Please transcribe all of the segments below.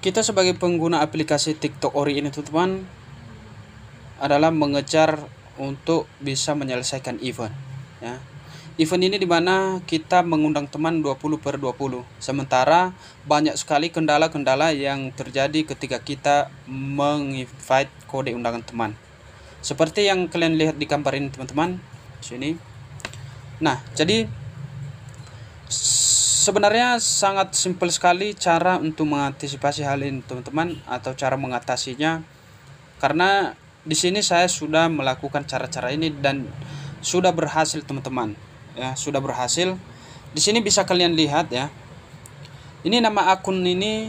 kita sebagai pengguna aplikasi TikTok Ori ini teman-teman adalah mengejar untuk bisa menyelesaikan event ya. Event ini dimana kita mengundang teman 20 per 20 Sementara banyak sekali kendala-kendala yang terjadi ketika kita menginvite kode undangan teman Seperti yang kalian lihat di gambar ini teman-teman Sini Nah jadi sebenarnya sangat simpel sekali cara untuk mengantisipasi hal ini teman-teman atau cara mengatasinya karena di sini saya sudah melakukan cara-cara ini dan sudah berhasil teman-teman ya sudah berhasil di sini bisa kalian lihat ya ini nama akun ini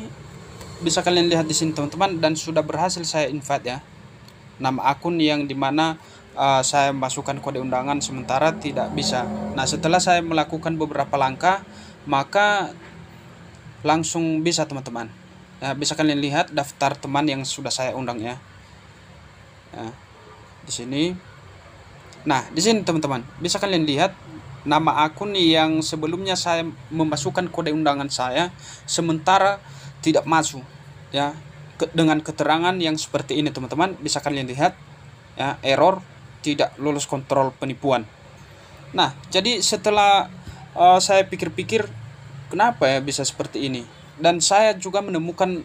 bisa kalian lihat di sini teman-teman dan sudah berhasil saya invite ya nama akun yang dimana uh, eh, saya masukkan kode undangan sementara tidak bisa nah setelah saya melakukan beberapa langkah maka langsung bisa teman-teman ya, bisa kalian lihat daftar teman yang sudah saya undang ya, ya di sini nah di sini teman-teman bisa kalian lihat nama akun yang sebelumnya saya memasukkan kode undangan saya sementara tidak masuk ya dengan keterangan yang seperti ini teman-teman bisa kalian lihat ya error tidak lulus kontrol penipuan nah jadi setelah uh, saya pikir-pikir kenapa ya bisa seperti ini dan saya juga menemukan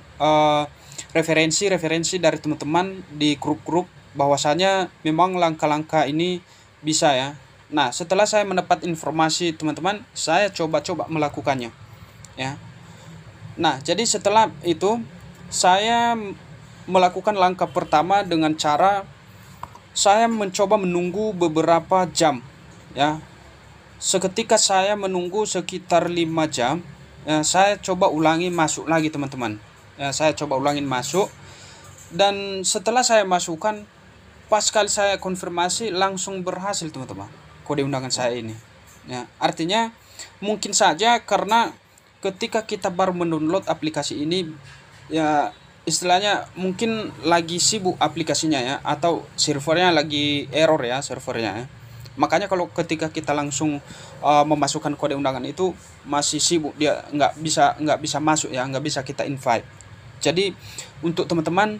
referensi eh, referensi-referensi dari teman-teman di grup-grup bahwasanya memang langkah-langkah ini bisa ya nah setelah saya mendapat informasi teman-teman saya coba-coba melakukannya ya nah jadi setelah itu saya melakukan langkah pertama dengan cara saya mencoba menunggu beberapa jam ya seketika saya menunggu sekitar 5 jam eh, saya coba ulangi masuk lagi teman-teman eh, saya coba ulangin masuk dan setelah saya masukkan pas kali saya konfirmasi langsung berhasil teman-teman kode undangan saya ini ya artinya mungkin saja karena ketika kita baru mendownload aplikasi ini ya istilahnya mungkin lagi sibuk aplikasinya ya atau servernya lagi error ya servernya ya makanya kalau ketika kita langsung uh, memasukkan kode undangan itu masih sibuk dia nggak bisa nggak bisa masuk ya nggak bisa kita invite jadi untuk teman-teman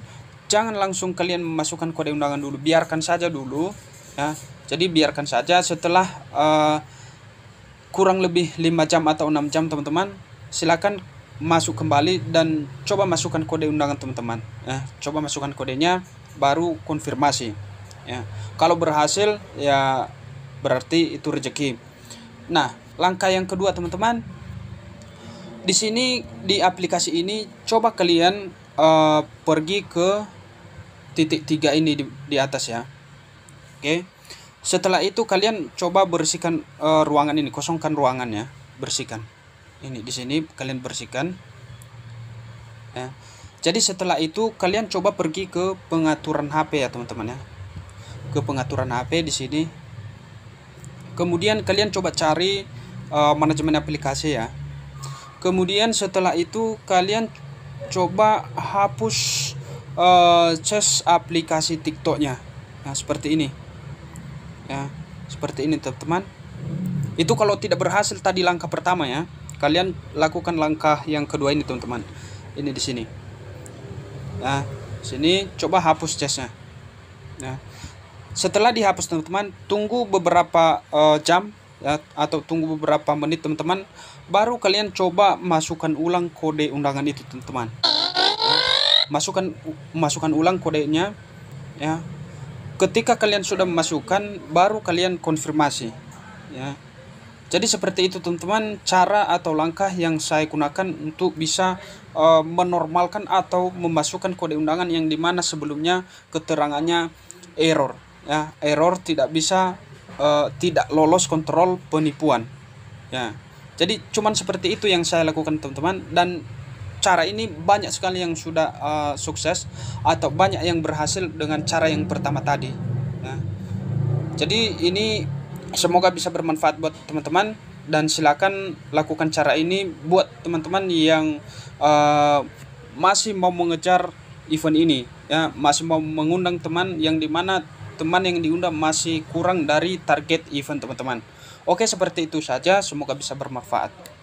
jangan langsung kalian memasukkan kode undangan dulu biarkan saja dulu ya jadi biarkan saja setelah uh, kurang lebih lima jam atau enam jam teman-teman silakan masuk kembali dan coba masukkan kode undangan teman-teman ya coba masukkan kodenya baru konfirmasi ya kalau berhasil ya berarti itu rezeki. Nah, langkah yang kedua teman-teman, di sini di aplikasi ini coba kalian uh, pergi ke titik tiga ini di, di atas ya. Oke. Okay. Setelah itu kalian coba bersihkan uh, ruangan ini, kosongkan ruangannya, bersihkan. Ini di sini kalian bersihkan. Ya. Jadi setelah itu kalian coba pergi ke pengaturan HP ya teman-teman ya. Ke pengaturan HP di sini kemudian kalian coba cari uh, manajemen aplikasi ya kemudian setelah itu kalian coba hapus uh, eh, just aplikasi tiktoknya nah seperti ini ya seperti ini teman-teman itu kalau tidak berhasil tadi langkah pertama ya kalian lakukan langkah yang kedua ini teman-teman ini di sini nah sini coba hapus jasnya nah setelah dihapus teman-teman tunggu beberapa uh, jam ya, atau tunggu beberapa menit teman-teman baru kalian coba masukkan ulang kode undangan itu teman-teman masukkan masukkan ulang kodenya ya ketika kalian sudah memasukkan baru kalian konfirmasi ya jadi seperti itu teman-teman cara atau langkah yang saya gunakan untuk bisa uh, menormalkan atau memasukkan kode undangan yang dimana sebelumnya keterangannya error ya error tidak bisa uh, tidak lolos kontrol penipuan ya jadi cuman seperti itu yang saya lakukan teman-teman dan cara ini banyak sekali yang sudah uh, sukses atau banyak yang berhasil dengan cara yang pertama tadi ya. jadi ini semoga bisa bermanfaat buat teman-teman dan silakan lakukan cara ini buat teman-teman yang uh, masih mau mengejar event ini ya masih mau mengundang teman yang dimana teman yang diundang masih kurang dari target event teman-teman. Oke, seperti itu saja. Semoga bisa bermanfaat.